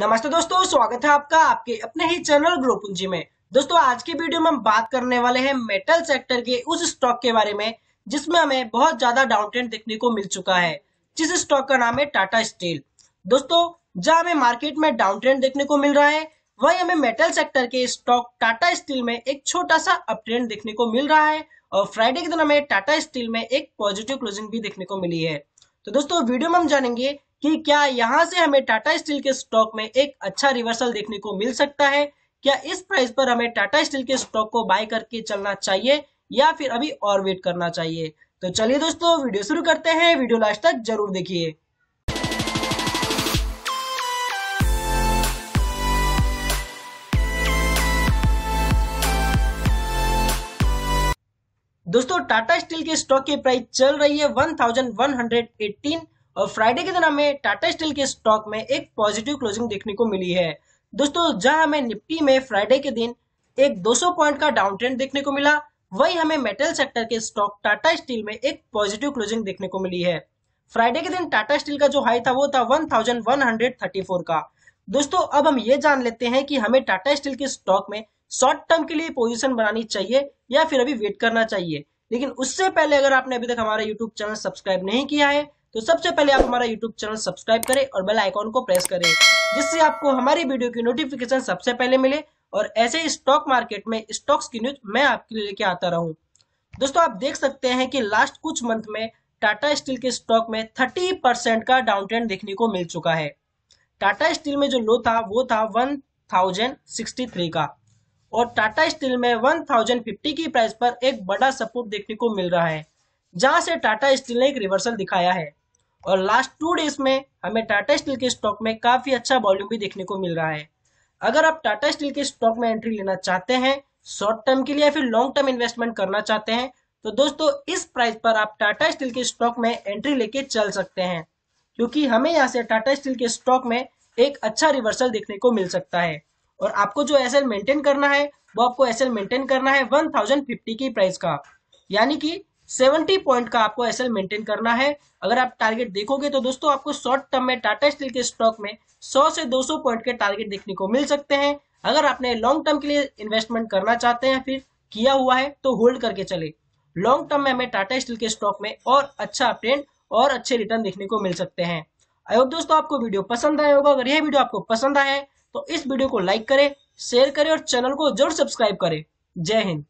नमस्ते दोस्तों स्वागत है आपका आपके अपने ही चैनल ग्रोपुंजी में दोस्तों आज की वीडियो में हम बात करने वाले हैं मेटल सेक्टर के उस स्टॉक के बारे में जिसमें हमें बहुत ज्यादा डाउन ट्रेंड देखने को मिल चुका है जिस स्टॉक का नाम है टाटा स्टील दोस्तों जहां हमें मार्केट में डाउन ट्रेंड देखने को मिल रहा है वही हमें मेटल सेक्टर के स्टॉक टाटा स्टील में एक छोटा सा अप ट्रेंड देखने को मिल रहा है और फ्राइडे के दिन हमें टाटा स्टील में एक पॉजिटिव क्लोजिंग भी देखने को मिली है तो दोस्तों वीडियो में हम जानेंगे कि क्या यहां से हमें टाटा स्टील के स्टॉक में एक अच्छा रिवर्सल देखने को मिल सकता है क्या इस प्राइस पर हमें टाटा स्टील के स्टॉक को बाय करके चलना चाहिए या फिर अभी और वेट करना चाहिए तो चलिए दोस्तों वीडियो शुरू करते हैं वीडियो लास्ट तक जरूर देखिए दोस्तों टाटा स्टील के स्टॉक की प्राइस चल रही है 1118 और फ्राइडे के दिन हमें टाटा स्टील के स्टॉक में एक पॉजिटिव क्लोजिंग देखने को मिली है दोस्तों जहां हमें निफ्टी में फ्राइडे के दिन एक 200 पॉइंट का डाउन ट्रेंड देखने को मिला वही हमें मेटल सेक्टर के स्टॉक टाटा स्टील में एक पॉजिटिव क्लोजिंग देखने को मिली है फ्राइडे के दिन टाटा स्टील का जो हाई था वो था 1134 का दोस्तों अब हम ये जान लेते हैं कि हमें टाटा स्टील के स्टॉक में शॉर्ट टर्म के लिए पोजिशन बनानी चाहिए या फिर अभी वेट करना चाहिए लेकिन उससे पहले अगर आपने अभी तक हमारा यूट्यूब चैनल सब्सक्राइब नहीं किया है तो सबसे पहले आप हमारा यूट्यूब चैनल सब्सक्राइब करें और बेल आइकॉन को प्रेस करें जिससे आपको हमारी वीडियो की नोटिफिकेशन सबसे पहले मिले और ऐसे ही स्टॉक मार्केट में स्टॉक्स की न्यूज मैं आपके लिए लेके आता रहूं दोस्तों आप देख सकते हैं कि लास्ट कुछ मंथ में टाटा स्टील के स्टॉक में थर्टी परसेंट का डाउन ट्रेंड देखने को मिल चुका है टाटा स्टील में जो लो था वो था थ्री का और टाटा स्टील में फिफ्टी की प्राइस पर एक बड़ा सपोर्ट देखने को मिल रहा है जहां से टाटा स्टील ने एक रिवर्सल दिखाया है और लास्ट टू डेज में हमें टाटा स्टील के स्टॉक में काफी अच्छा वॉल्यूम भी देखने को मिल रहा है अगर आप टाटा स्टील के स्टॉक में एंट्री लेना चाहते हैं शॉर्ट टर्म के लिए या फिर लॉन्ग टर्म इन्वेस्टमेंट करना चाहते हैं तो दोस्तों इस प्राइस पर आप टाटा स्टील के स्टॉक में एंट्री लेके चल सकते हैं क्योंकि हमें यहाँ से टाटा स्टील के स्टॉक में एक अच्छा रिवर्सल देखने को मिल सकता है और आपको जो एस मेंटेन करना है वो आपको एस मेंटेन करना है वन थाउजेंड फिफ्टी की प्राइस का यानी कि सेवेंटी पॉइंट का आपको एसएल मेंटेन करना है अगर आप टारगेट देखोगे तो दोस्तों आपको शॉर्ट टर्म में टाटा स्टील के स्टॉक में 100 से 200 पॉइंट के टारगेट देखने को मिल सकते हैं अगर आपने लॉन्ग टर्म के लिए इन्वेस्टमेंट करना चाहते हैं फिर किया हुआ है तो होल्ड करके चले लॉन्ग टर्म में हमें टाटा स्टील के स्टॉक में और अच्छा ट्रेंड और अच्छे रिटर्न देखने को मिल सकते हैं आई होप दोस्तों आपको वीडियो पसंद आया होगा अगर यह वीडियो आपको पसंद आया है तो इस वीडियो को लाइक करें शेयर करें और चैनल को जरूर सब्सक्राइब करें जय हिंद